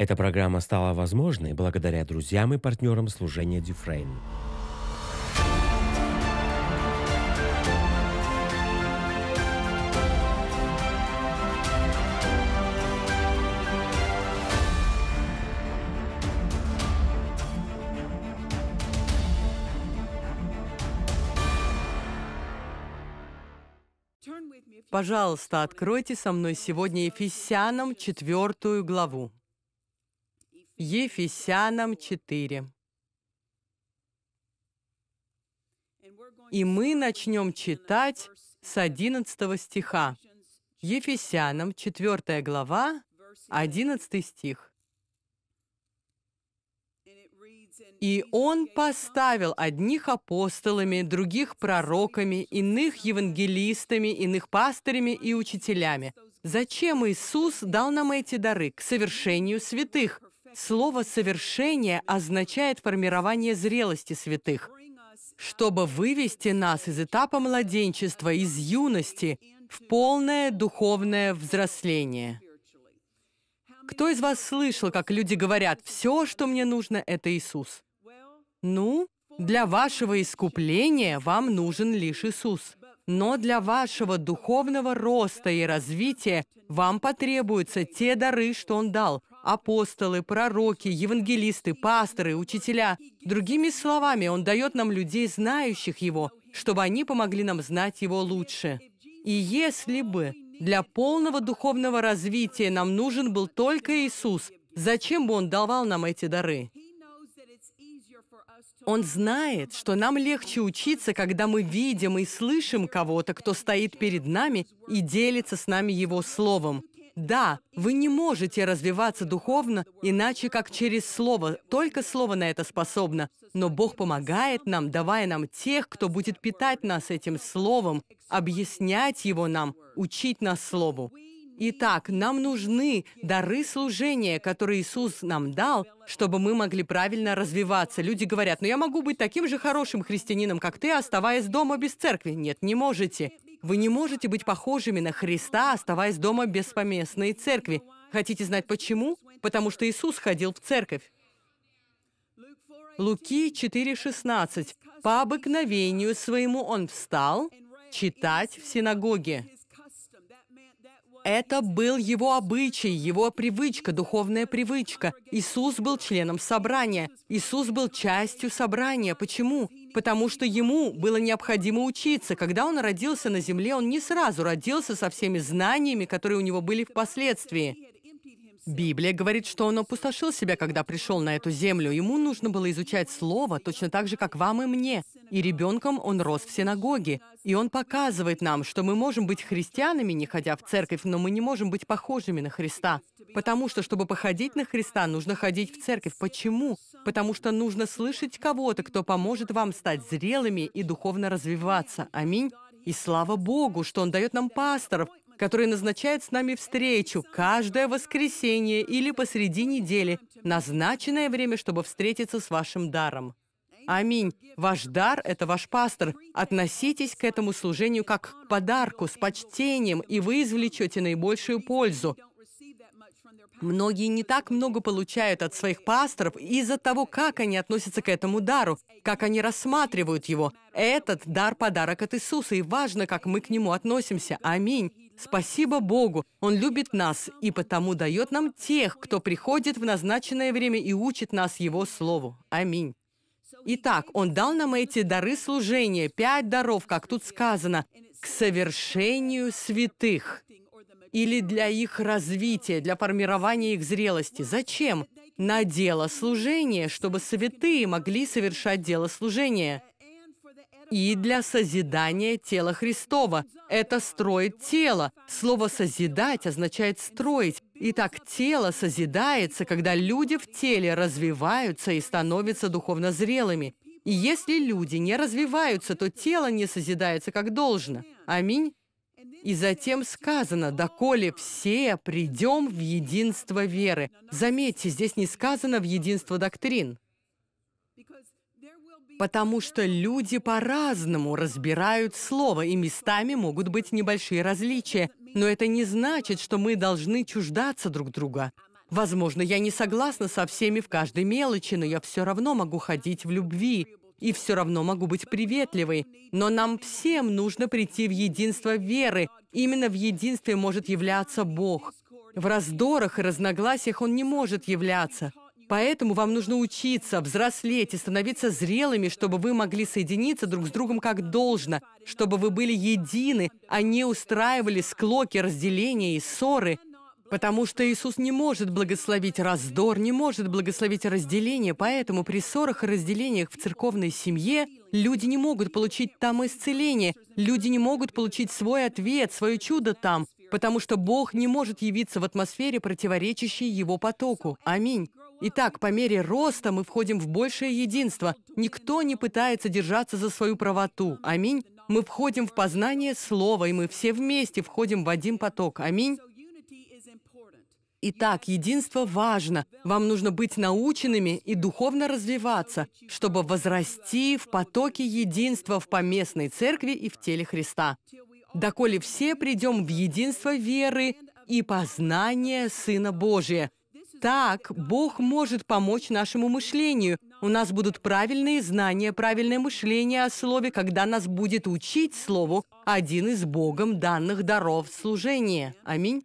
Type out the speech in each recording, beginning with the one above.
Эта программа стала возможной благодаря друзьям и партнерам служения Дюфрейн. Пожалуйста, откройте со мной сегодня Ефесянам четвертую главу. Ефесянам 4. И мы начнем читать с 11 стиха. Ефесянам 4 глава, 11 стих. И он поставил одних апостолами, других пророками, иных евангелистами, иных пастырями и учителями. Зачем Иисус дал нам эти дары? К совершению святых, Слово «совершение» означает формирование зрелости святых, чтобы вывести нас из этапа младенчества, из юности, в полное духовное взросление. Кто из вас слышал, как люди говорят, «Все, что мне нужно, это Иисус»? Ну, для вашего искупления вам нужен лишь Иисус. Но для вашего духовного роста и развития вам потребуются те дары, что Он дал, апостолы, пророки, евангелисты, пасторы, учителя. Другими словами, Он дает нам людей, знающих Его, чтобы они помогли нам знать Его лучше. И если бы для полного духовного развития нам нужен был только Иисус, зачем бы Он давал нам эти дары? Он знает, что нам легче учиться, когда мы видим и слышим кого-то, кто стоит перед нами и делится с нами его словом. Да, вы не можете развиваться духовно, иначе как через Слово. Только Слово на это способно. Но Бог помогает нам, давая нам тех, кто будет питать нас этим Словом, объяснять его нам, учить нас Слову. Итак, нам нужны дары служения, которые Иисус нам дал, чтобы мы могли правильно развиваться. Люди говорят, но «Ну, я могу быть таким же хорошим христианином, как ты, оставаясь дома без церкви. Нет, не можете. Вы не можете быть похожими на Христа, оставаясь дома без поместной церкви. Хотите знать почему? Потому что Иисус ходил в церковь. Луки 4,16. «По обыкновению своему он встал читать в синагоге». Это был его обычай, его привычка, духовная привычка. Иисус был членом собрания. Иисус был частью собрания. Почему? потому что ему было необходимо учиться. Когда он родился на Земле, он не сразу родился со всеми знаниями, которые у него были впоследствии. Библия говорит, что он опустошил себя, когда пришел на эту землю. Ему нужно было изучать Слово, точно так же, как вам и мне. И ребенком он рос в синагоге. И он показывает нам, что мы можем быть христианами, не ходя в церковь, но мы не можем быть похожими на Христа. Потому что, чтобы походить на Христа, нужно ходить в церковь. Почему? Потому что нужно слышать кого-то, кто поможет вам стать зрелыми и духовно развиваться. Аминь. И слава Богу, что Он дает нам пасторов, который назначает с нами встречу каждое воскресенье или посреди недели, назначенное время, чтобы встретиться с вашим даром. Аминь. Ваш дар – это ваш пастор. Относитесь к этому служению как к подарку, с почтением, и вы извлечете наибольшую пользу. Многие не так много получают от своих пасторов из-за того, как они относятся к этому дару, как они рассматривают его. Этот дар – подарок от Иисуса, и важно, как мы к нему относимся. Аминь. Спасибо Богу, Он любит нас и потому дает нам тех, кто приходит в назначенное время и учит нас Его Слову. Аминь. Итак, Он дал нам эти дары служения, пять даров, как тут сказано, к совершению святых или для их развития, для формирования их зрелости. Зачем? На дело служения, чтобы святые могли совершать дело служения и для созидания тела Христова. Это строит тело. Слово «созидать» означает «строить». Итак, тело созидается, когда люди в теле развиваются и становятся духовно зрелыми. И если люди не развиваются, то тело не созидается как должно. Аминь. И затем сказано, доколе все придем в единство веры. Заметьте, здесь не сказано в единство доктрин потому что люди по-разному разбирают слово, и местами могут быть небольшие различия. Но это не значит, что мы должны чуждаться друг друга. Возможно, я не согласна со всеми в каждой мелочи, но я все равно могу ходить в любви, и все равно могу быть приветливой. Но нам всем нужно прийти в единство веры. Именно в единстве может являться Бог. В раздорах и разногласиях Он не может являться. Поэтому вам нужно учиться, взрослеть и становиться зрелыми, чтобы вы могли соединиться друг с другом как должно, чтобы вы были едины, а не устраивали склоки, разделения и ссоры, Потому что Иисус не может благословить раздор, не может благословить разделение, поэтому при ссорах и разделениях в церковной семье люди не могут получить там исцеление, люди не могут получить свой ответ, свое чудо там, потому что Бог не может явиться в атмосфере, противоречащей Его потоку. Аминь. Итак, по мере роста мы входим в большее единство. Никто не пытается держаться за свою правоту. Аминь. Мы входим в познание слова, и мы все вместе входим в один поток. Аминь. Итак, единство важно. Вам нужно быть наученными и духовно развиваться, чтобы возрасти в потоке единства в поместной церкви и в теле Христа. Доколе все придем в единство веры и познание Сына Божия – так, Бог может помочь нашему мышлению. У нас будут правильные знания, правильное мышление о Слове, когда нас будет учить Слову один из Богом данных даров служения. Аминь.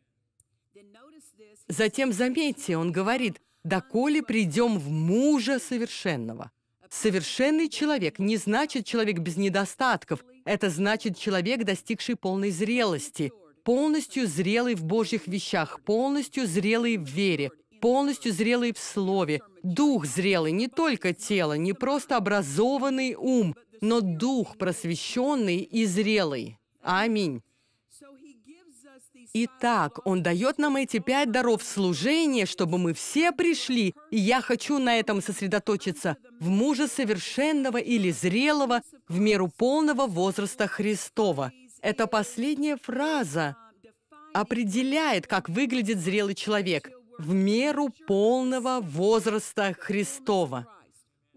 Затем, заметьте, он говорит, «Доколе придем в мужа совершенного». Совершенный человек не значит человек без недостатков. Это значит человек, достигший полной зрелости, полностью зрелый в Божьих вещах, полностью зрелый в вере, полностью зрелый в слове. Дух зрелый, не только тело, не просто образованный ум, но дух просвещенный и зрелый. Аминь. Итак, Он дает нам эти пять даров служения, чтобы мы все пришли, и я хочу на этом сосредоточиться, в мужа совершенного или зрелого, в меру полного возраста Христова. Эта последняя фраза определяет, как выглядит зрелый человек в меру полного возраста Христова.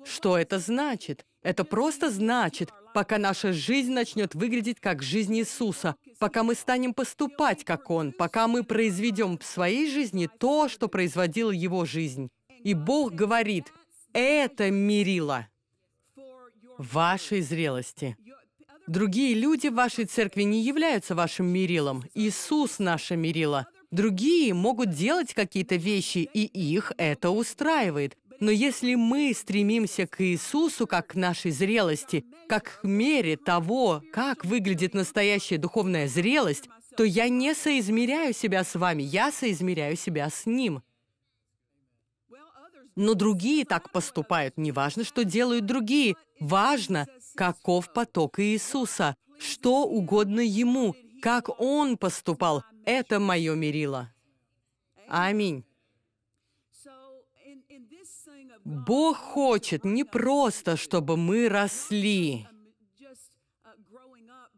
Что это значит? Это просто значит, пока наша жизнь начнет выглядеть как жизнь Иисуса, пока мы станем поступать как Он, пока мы произведем в своей жизни то, что производила Его жизнь. И Бог говорит, это мерило вашей зрелости. Другие люди в вашей церкви не являются вашим мерилом. Иисус – наше мерило – Другие могут делать какие-то вещи, и их это устраивает. Но если мы стремимся к Иисусу как к нашей зрелости, как к мере того, как выглядит настоящая духовная зрелость, то я не соизмеряю себя с вами, я соизмеряю себя с Ним. Но другие так поступают. Не важно, что делают другие. Важно, каков поток Иисуса, что угодно Ему, как Он поступал, это мое мерило. Аминь. Бог хочет не просто, чтобы мы росли.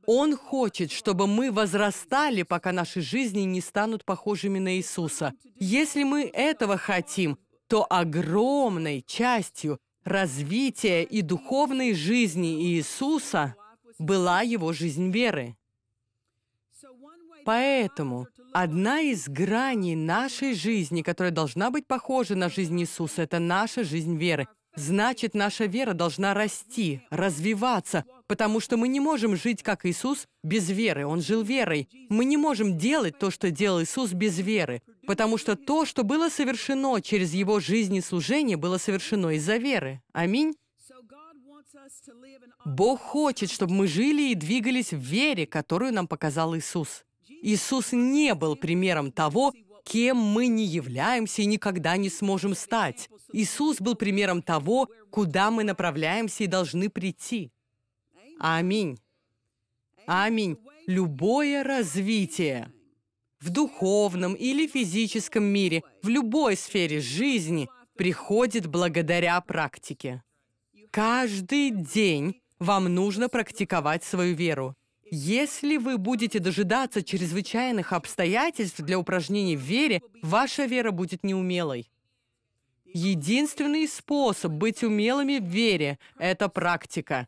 Он хочет, чтобы мы возрастали, пока наши жизни не станут похожими на Иисуса. Если мы этого хотим, то огромной частью развития и духовной жизни Иисуса была его жизнь веры. Поэтому одна из граней нашей жизни, которая должна быть похожа на жизнь Иисуса, это наша жизнь веры. Значит, наша вера должна расти, развиваться, потому что мы не можем жить, как Иисус, без веры. Он жил верой. Мы не можем делать то, что делал Иисус, без веры, потому что то, что было совершено через Его жизнь и служение, было совершено из-за веры. Аминь. Бог хочет, чтобы мы жили и двигались в вере, которую нам показал Иисус. Иисус не был примером того, кем мы не являемся и никогда не сможем стать. Иисус был примером того, куда мы направляемся и должны прийти. Аминь. Аминь. Любое развитие в духовном или физическом мире, в любой сфере жизни приходит благодаря практике. Каждый день вам нужно практиковать свою веру. Если вы будете дожидаться чрезвычайных обстоятельств для упражнений в вере, ваша вера будет неумелой. Единственный способ быть умелыми в вере – это практика.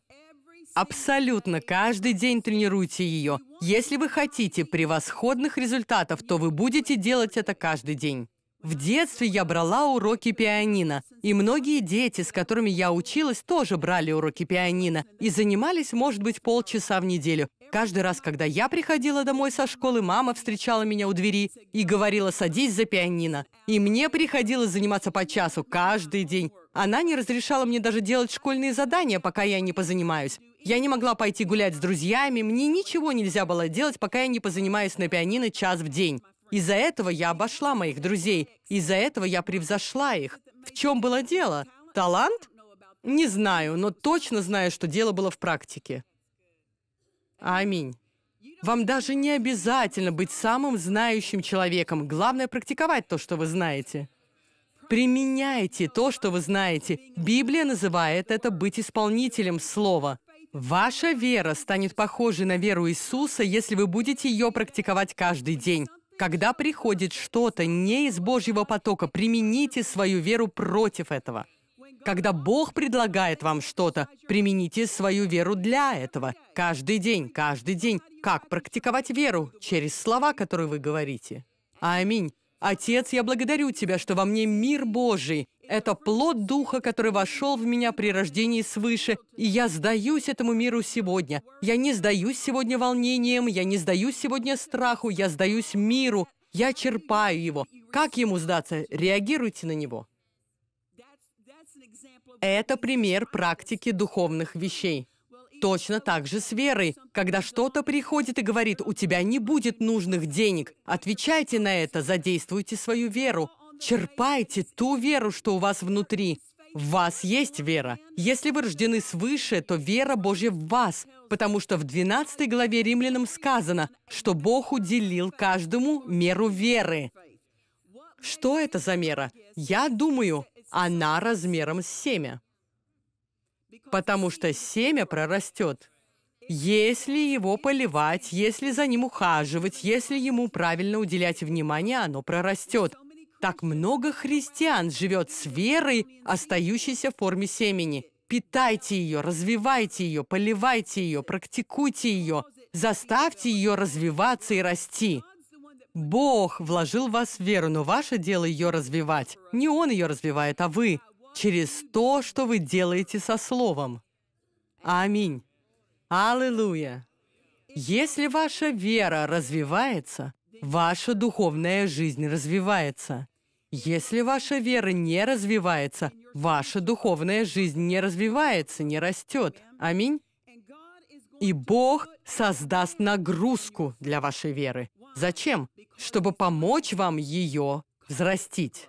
Абсолютно каждый день тренируйте ее. Если вы хотите превосходных результатов, то вы будете делать это каждый день. В детстве я брала уроки пианино, и многие дети, с которыми я училась, тоже брали уроки пианино и занимались, может быть, полчаса в неделю. Каждый раз, когда я приходила домой со школы, мама встречала меня у двери и говорила «садись за пианино». И мне приходилось заниматься по часу каждый день. Она не разрешала мне даже делать школьные задания, пока я не позанимаюсь. Я не могла пойти гулять с друзьями, мне ничего нельзя было делать, пока я не позанимаюсь на пианино час в день. Из-за этого я обошла моих друзей, из-за этого я превзошла их. В чем было дело? Талант? Не знаю, но точно знаю, что дело было в практике. Аминь. Вам даже не обязательно быть самым знающим человеком. Главное – практиковать то, что вы знаете. Применяйте то, что вы знаете. Библия называет это быть исполнителем слова. Ваша вера станет похожей на веру Иисуса, если вы будете ее практиковать каждый день. Когда приходит что-то не из Божьего потока, примените свою веру против этого. Когда Бог предлагает вам что-то, примените свою веру для этого. Каждый день, каждый день. Как практиковать веру? Через слова, которые вы говорите. Аминь. Отец, я благодарю Тебя, что во мне мир Божий. Это плод Духа, который вошел в меня при рождении свыше, и я сдаюсь этому миру сегодня. Я не сдаюсь сегодня волнением, я не сдаюсь сегодня страху, я сдаюсь миру, я черпаю его. Как ему сдаться? Реагируйте на него. Это пример практики духовных вещей. Точно так же с верой. Когда что-то приходит и говорит, у тебя не будет нужных денег, отвечайте на это, задействуйте свою веру. Черпайте ту веру, что у вас внутри. В вас есть вера. Если вы рождены свыше, то вера Божья в вас, потому что в 12 главе Римлянам сказано, что Бог уделил каждому меру веры. Что это за мера? Я думаю, она размером с семя. Потому что семя прорастет, если его поливать, если за ним ухаживать, если ему правильно уделять внимание, оно прорастет. Так много христиан живет с верой, остающейся в форме семени. Питайте ее, развивайте ее, поливайте ее, практикуйте ее, заставьте ее развиваться и расти. Бог вложил в вас веру, но ваше дело ее развивать. Не Он ее развивает, а вы. Через то, что вы делаете со Словом. Аминь. Аллилуйя. Если ваша вера развивается, ваша духовная жизнь развивается. Если ваша вера не развивается, ваша духовная жизнь не развивается, не растет. Аминь. И Бог создаст нагрузку для вашей веры. Зачем? Чтобы помочь вам ее взрастить.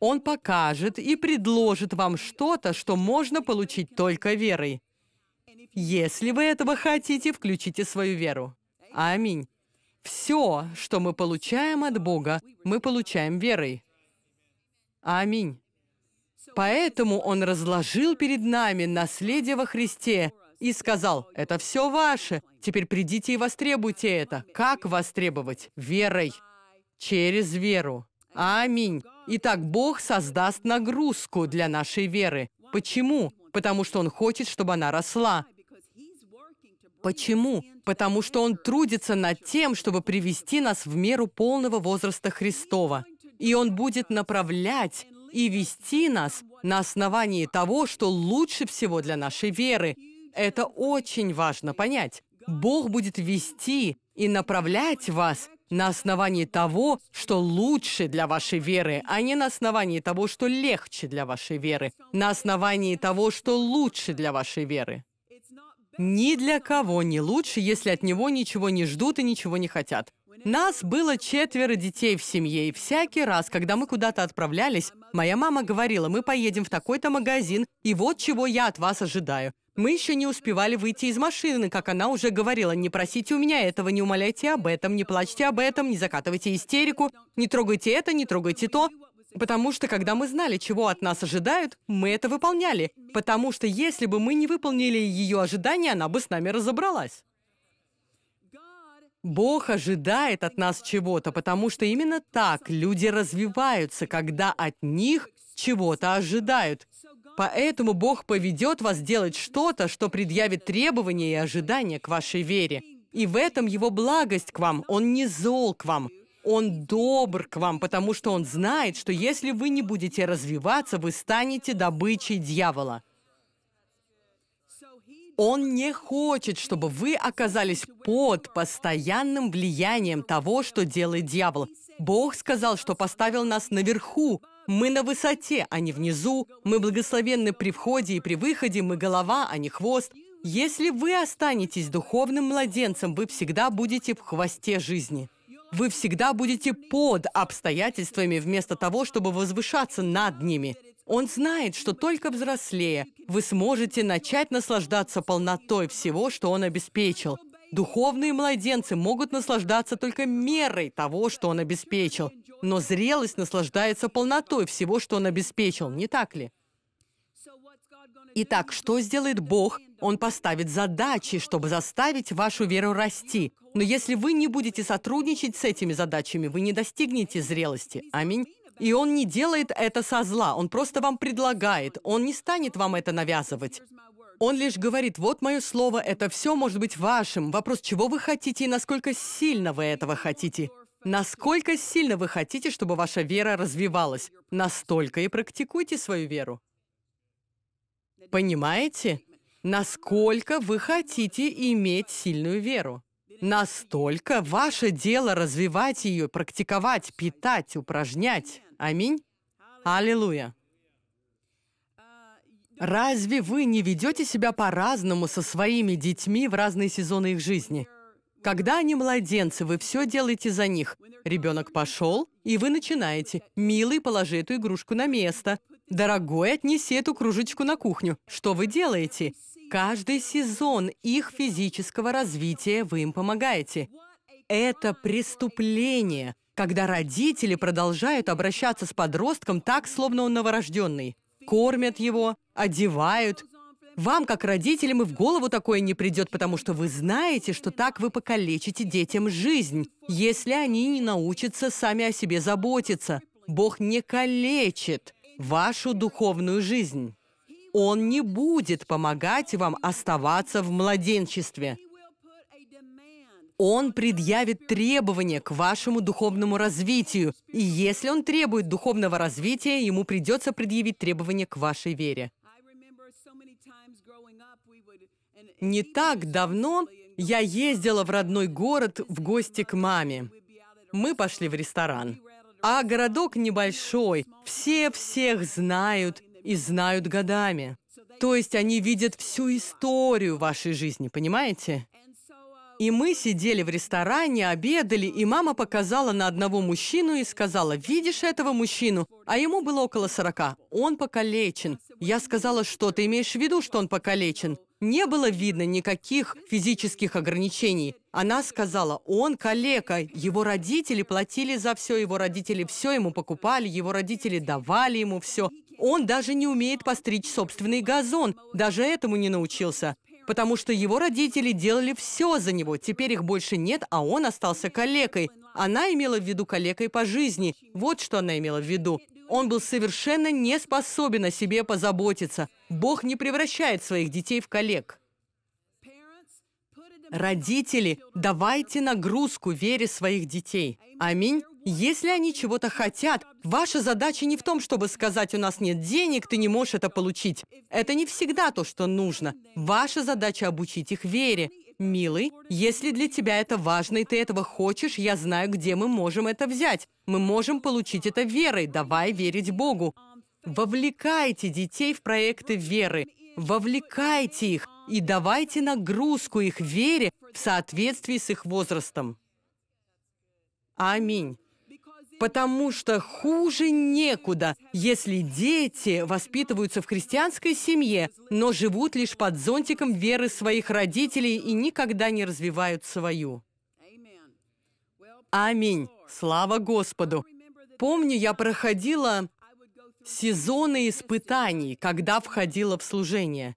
Он покажет и предложит вам что-то, что можно получить только верой. Если вы этого хотите, включите свою веру. Аминь. Все, что мы получаем от Бога, мы получаем верой. Аминь. Поэтому Он разложил перед нами наследие во Христе и сказал, «Это все ваше, теперь придите и востребуйте это». Как востребовать? Верой. Через веру. Аминь. Итак, Бог создаст нагрузку для нашей веры. Почему? Потому что Он хочет, чтобы она росла. Почему? Потому что Он трудится над тем, чтобы привести нас в меру полного возраста Христова. И Он будет направлять и вести нас на основании того, что лучше всего для нашей веры, это очень важно понять. Бог будет вести и направлять вас на основании того, что лучше для вашей веры, а не на основании того, что легче для вашей веры, на основании того, что лучше для вашей веры. Ни для кого не лучше, если от него ничего не ждут и ничего не хотят. Нас было четверо детей в семье, и всякий раз, когда мы куда-то отправлялись, моя мама говорила, мы поедем в такой-то магазин, и вот чего я от вас ожидаю. Мы еще не успевали выйти из машины, как она уже говорила. Не просите у меня этого, не умоляйте об этом, не плачьте об этом, не закатывайте истерику, не трогайте это, не трогайте то. Потому что, когда мы знали, чего от нас ожидают, мы это выполняли. Потому что, если бы мы не выполнили ее ожидания, она бы с нами разобралась. Бог ожидает от нас чего-то, потому что именно так люди развиваются, когда от них чего-то ожидают. Поэтому Бог поведет вас делать что-то, что предъявит требования и ожидания к вашей вере. И в этом Его благость к вам. Он не зол к вам. Он добр к вам, потому что Он знает, что если вы не будете развиваться, вы станете добычей дьявола. Он не хочет, чтобы вы оказались под постоянным влиянием того, что делает дьявол. Бог сказал, что поставил нас наверху, мы на высоте, а не внизу. Мы благословенны при входе и при выходе. Мы голова, а не хвост. Если вы останетесь духовным младенцем, вы всегда будете в хвосте жизни. Вы всегда будете под обстоятельствами вместо того, чтобы возвышаться над ними. Он знает, что только взрослея вы сможете начать наслаждаться полнотой всего, что он обеспечил. Духовные младенцы могут наслаждаться только мерой того, что он обеспечил. Но зрелость наслаждается полнотой всего, что он обеспечил, не так ли? Итак, что сделает Бог? Он поставит задачи, чтобы заставить вашу веру расти. Но если вы не будете сотрудничать с этими задачами, вы не достигнете зрелости. Аминь. И он не делает это со зла, он просто вам предлагает, он не станет вам это навязывать. Он лишь говорит, вот мое слово, это все может быть вашим. Вопрос, чего вы хотите и насколько сильно вы этого хотите. Насколько сильно вы хотите, чтобы ваша вера развивалась, настолько и практикуйте свою веру. Понимаете? Насколько вы хотите иметь сильную веру. Настолько ваше дело развивать ее, практиковать, питать, упражнять. Аминь. Аллилуйя. Разве вы не ведете себя по-разному со своими детьми в разные сезоны их жизни? Когда они младенцы, вы все делаете за них. Ребенок пошел, и вы начинаете. «Милый, положи эту игрушку на место». «Дорогой, отнеси эту кружечку на кухню». Что вы делаете? Каждый сезон их физического развития вы им помогаете. Это преступление, когда родители продолжают обращаться с подростком так, словно он новорожденный кормят его, одевают. Вам, как родителям, и в голову такое не придет, потому что вы знаете, что так вы покалечите детям жизнь, если они не научатся сами о себе заботиться. Бог не калечит вашу духовную жизнь. Он не будет помогать вам оставаться в младенчестве – он предъявит требования к вашему духовному развитию. И если он требует духовного развития, ему придется предъявить требования к вашей вере. Не так давно я ездила в родной город в гости к маме. Мы пошли в ресторан. А городок небольшой, все всех знают и знают годами. То есть они видят всю историю вашей жизни, понимаете? И мы сидели в ресторане, обедали, и мама показала на одного мужчину и сказала, «Видишь этого мужчину?» А ему было около сорока. «Он покалечен». Я сказала, «Что ты имеешь в виду, что он покалечен?» Не было видно никаких физических ограничений. Она сказала, он калека, его родители платили за все, его родители все ему покупали, его родители давали ему все. Он даже не умеет постричь собственный газон, даже этому не научился потому что его родители делали все за него. Теперь их больше нет, а он остался калекой. Она имела в виду калекой по жизни. Вот что она имела в виду. Он был совершенно не способен о себе позаботиться. Бог не превращает своих детей в коллег. Родители, давайте нагрузку вере своих детей. Аминь. Если они чего-то хотят, ваша задача не в том, чтобы сказать «у нас нет денег, ты не можешь это получить». Это не всегда то, что нужно. Ваша задача – обучить их вере. «Милый, если для тебя это важно и ты этого хочешь, я знаю, где мы можем это взять. Мы можем получить это верой, давай верить Богу». Вовлекайте детей в проекты веры. Вовлекайте их и давайте нагрузку их вере в соответствии с их возрастом. Аминь. Потому что хуже некуда, если дети воспитываются в христианской семье, но живут лишь под зонтиком веры своих родителей и никогда не развивают свою. Аминь. Слава Господу. Помню, я проходила сезоны испытаний, когда входила в служение.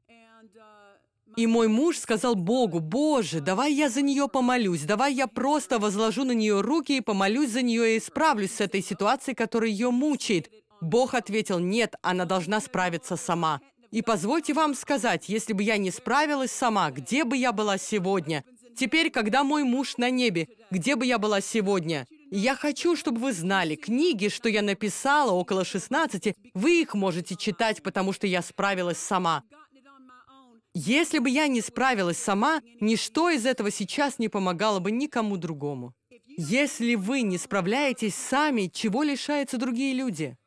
И мой муж сказал Богу, «Боже, давай я за нее помолюсь, давай я просто возложу на нее руки и помолюсь за нее и справлюсь с этой ситуацией, которая ее мучает». Бог ответил, «Нет, она должна справиться сама». И позвольте вам сказать, если бы я не справилась сама, где бы я была сегодня? Теперь, когда мой муж на небе, где бы я была сегодня? Я хочу, чтобы вы знали, книги, что я написала, около 16, вы их можете читать, потому что я справилась сама. Если бы я не справилась сама, ничто из этого сейчас не помогало бы никому другому. Если вы не справляетесь сами, чего лишаются другие люди?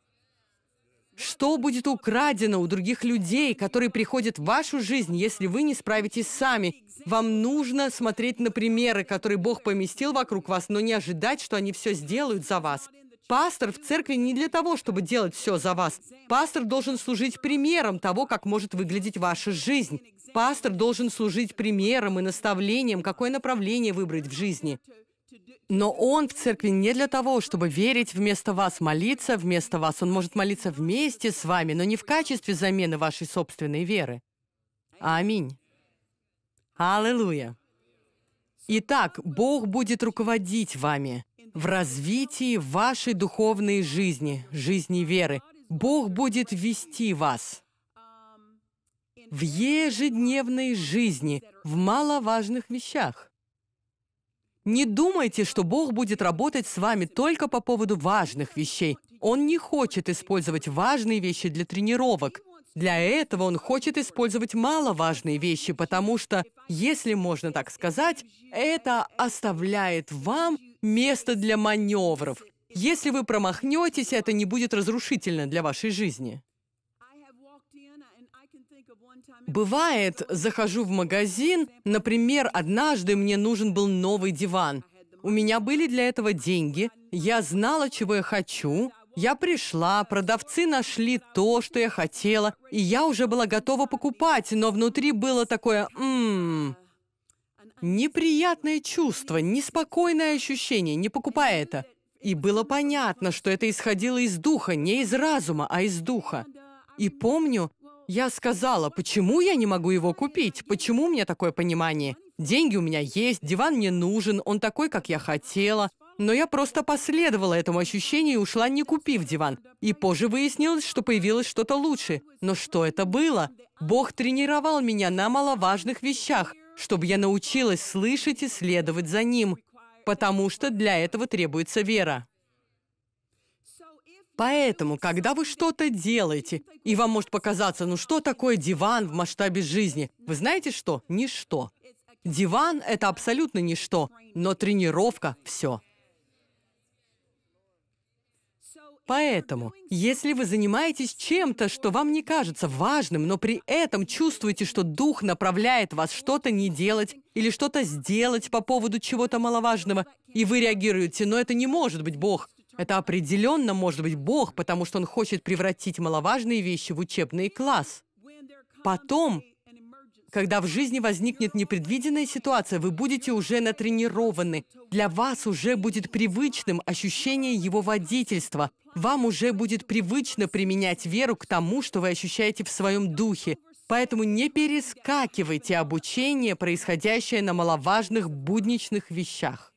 Что будет украдено у других людей, которые приходят в вашу жизнь, если вы не справитесь сами? Вам нужно смотреть на примеры, которые Бог поместил вокруг вас, но не ожидать, что они все сделают за вас. Пастор в церкви не для того, чтобы делать все за вас. Пастор должен служить примером того, как может выглядеть ваша жизнь. Пастор должен служить примером и наставлением, какое направление выбрать в жизни. Но он в церкви не для того, чтобы верить вместо вас, молиться вместо вас. Он может молиться вместе с вами, но не в качестве замены вашей собственной веры. Аминь. Аллилуйя. Итак, Бог будет руководить вами в развитии вашей духовной жизни, жизни веры. Бог будет вести вас в ежедневной жизни, в маловажных вещах. Не думайте, что Бог будет работать с вами только по поводу важных вещей. Он не хочет использовать важные вещи для тренировок. Для этого он хочет использовать маловажные вещи, потому что, если можно так сказать, это оставляет вам место для маневров. Если вы промахнетесь, это не будет разрушительно для вашей жизни. Бывает, захожу в магазин, например, однажды мне нужен был новый диван. У меня были для этого деньги, я знала, чего я хочу, я пришла, продавцы нашли то, что я хотела, и я уже была готова покупать, но внутри было такое «ммм». Неприятное чувство, неспокойное ощущение, не покупай это. И было понятно, что это исходило из духа, не из разума, а из духа. И помню, я сказала, почему я не могу его купить? Почему у меня такое понимание? Деньги у меня есть, диван мне нужен, он такой, как я хотела. Но я просто последовала этому ощущению и ушла, не купив диван. И позже выяснилось, что появилось что-то лучше. Но что это было? Бог тренировал меня на маловажных вещах, чтобы я научилась слышать и следовать за Ним. Потому что для этого требуется вера. Поэтому, когда вы что-то делаете, и вам может показаться, ну что такое диван в масштабе жизни? Вы знаете что? Ничто. Диван – это абсолютно ничто, но тренировка – все. Поэтому, если вы занимаетесь чем-то, что вам не кажется важным, но при этом чувствуете, что дух направляет вас что-то не делать или что-то сделать по поводу чего-то маловажного, и вы реагируете, но это не может быть Бог, это определенно может быть Бог, потому что Он хочет превратить маловажные вещи в учебный класс. Потом, когда в жизни возникнет непредвиденная ситуация, вы будете уже натренированы. Для вас уже будет привычным ощущение Его водительства. Вам уже будет привычно применять веру к тому, что вы ощущаете в своем духе. Поэтому не перескакивайте обучение, происходящее на маловажных будничных вещах.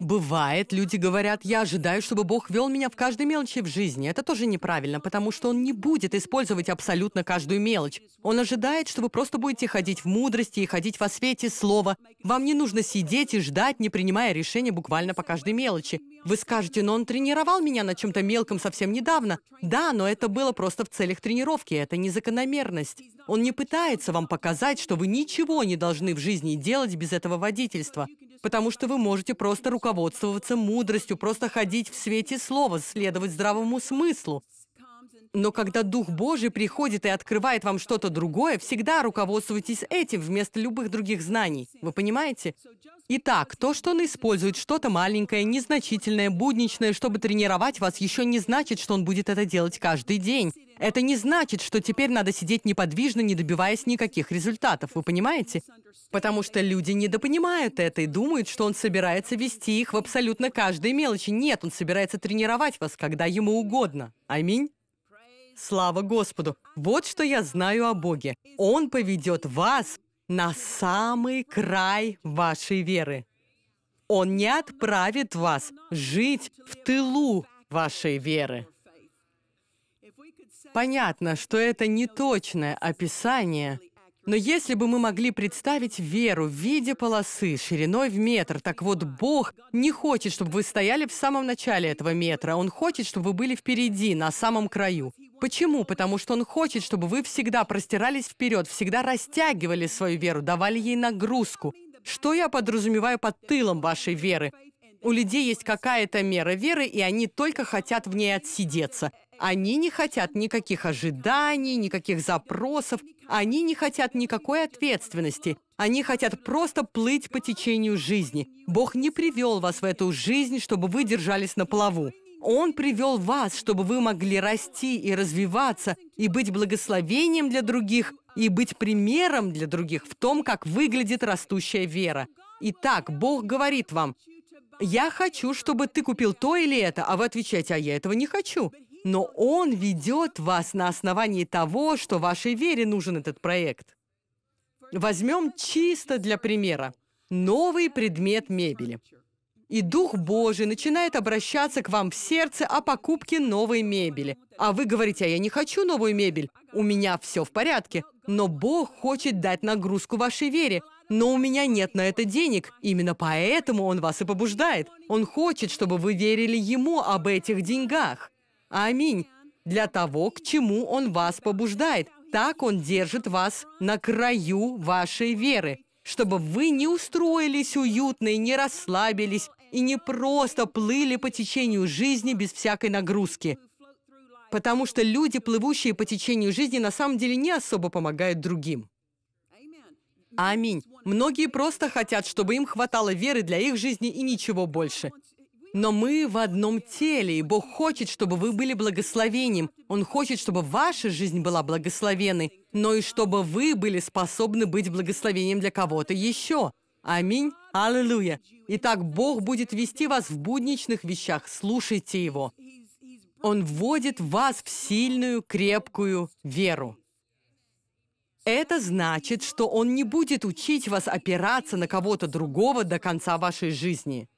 Бывает, люди говорят, я ожидаю, чтобы Бог вел меня в каждой мелочи в жизни. Это тоже неправильно, потому что Он не будет использовать абсолютно каждую мелочь. Он ожидает, что вы просто будете ходить в мудрости и ходить во свете Слова. Вам не нужно сидеть и ждать, не принимая решения буквально по каждой мелочи. Вы скажете, но он тренировал меня на чем-то мелком совсем недавно. Да, но это было просто в целях тренировки, это не закономерность. Он не пытается вам показать, что вы ничего не должны в жизни делать без этого водительства потому что вы можете просто руководствоваться мудростью, просто ходить в свете слова, следовать здравому смыслу. Но когда Дух Божий приходит и открывает вам что-то другое, всегда руководствуйтесь этим вместо любых других знаний. Вы понимаете? Итак, то, что он использует что-то маленькое, незначительное, будничное, чтобы тренировать вас, еще не значит, что он будет это делать каждый день. Это не значит, что теперь надо сидеть неподвижно, не добиваясь никаких результатов, вы понимаете? Потому что люди недопонимают это и думают, что он собирается вести их в абсолютно каждой мелочи. Нет, он собирается тренировать вас, когда ему угодно. Аминь. Слава Господу! Вот что я знаю о Боге. Он поведет вас на самый край вашей веры. Он не отправит вас жить в тылу вашей веры. Понятно, что это не точное описание, но если бы мы могли представить веру в виде полосы шириной в метр, так вот Бог не хочет, чтобы вы стояли в самом начале этого метра. Он хочет, чтобы вы были впереди, на самом краю. Почему? Потому что Он хочет, чтобы вы всегда простирались вперед, всегда растягивали свою веру, давали ей нагрузку. Что я подразумеваю под тылом вашей веры? У людей есть какая-то мера веры, и они только хотят в ней отсидеться. Они не хотят никаких ожиданий, никаких запросов. Они не хотят никакой ответственности. Они хотят просто плыть по течению жизни. Бог не привел вас в эту жизнь, чтобы вы держались на плаву. Он привел вас, чтобы вы могли расти и развиваться, и быть благословением для других, и быть примером для других в том, как выглядит растущая вера. Итак, Бог говорит вам, «Я хочу, чтобы ты купил то или это», а вы отвечаете, «А я этого не хочу». Но Он ведет вас на основании того, что вашей вере нужен этот проект. Возьмем чисто для примера. Новый предмет мебели и Дух Божий начинает обращаться к вам в сердце о покупке новой мебели. А вы говорите, а я не хочу новую мебель, у меня все в порядке. Но Бог хочет дать нагрузку вашей вере, но у меня нет на это денег. Именно поэтому Он вас и побуждает. Он хочет, чтобы вы верили Ему об этих деньгах. Аминь. Для того, к чему Он вас побуждает. Так Он держит вас на краю вашей веры чтобы вы не устроились уютно и не расслабились, и не просто плыли по течению жизни без всякой нагрузки. Потому что люди, плывущие по течению жизни, на самом деле не особо помогают другим. Аминь. Многие просто хотят, чтобы им хватало веры для их жизни и ничего больше. Но мы в одном теле, и Бог хочет, чтобы вы были благословением. Он хочет, чтобы ваша жизнь была благословенной но и чтобы вы были способны быть благословением для кого-то еще. Аминь. Аллилуйя. Итак, Бог будет вести вас в будничных вещах. Слушайте Его. Он вводит вас в сильную, крепкую веру. Это значит, что Он не будет учить вас опираться на кого-то другого до конца вашей жизни.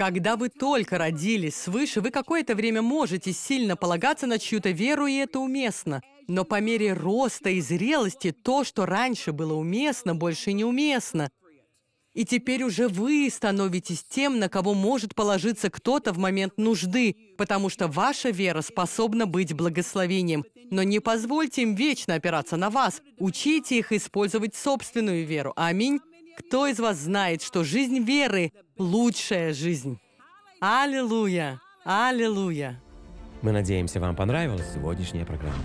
Когда вы только родились свыше, вы какое-то время можете сильно полагаться на чью-то веру, и это уместно. Но по мере роста и зрелости то, что раньше было уместно, больше неуместно. И теперь уже вы становитесь тем, на кого может положиться кто-то в момент нужды, потому что ваша вера способна быть благословением. Но не позвольте им вечно опираться на вас. Учите их использовать собственную веру. Аминь. Кто из вас знает, что жизнь веры лучшая жизнь. Аллилуйя! Аллилуйя! Мы надеемся, вам понравилась сегодняшняя программа.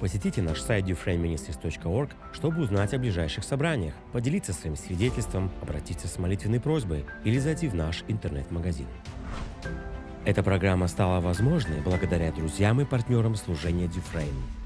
Посетите наш сайт duframeministries.org, чтобы узнать о ближайших собраниях, поделиться своим свидетельством, обратиться с молитвенной просьбой или зайти в наш интернет-магазин. Эта программа стала возможной благодаря друзьям и партнерам служения Дюфрейм.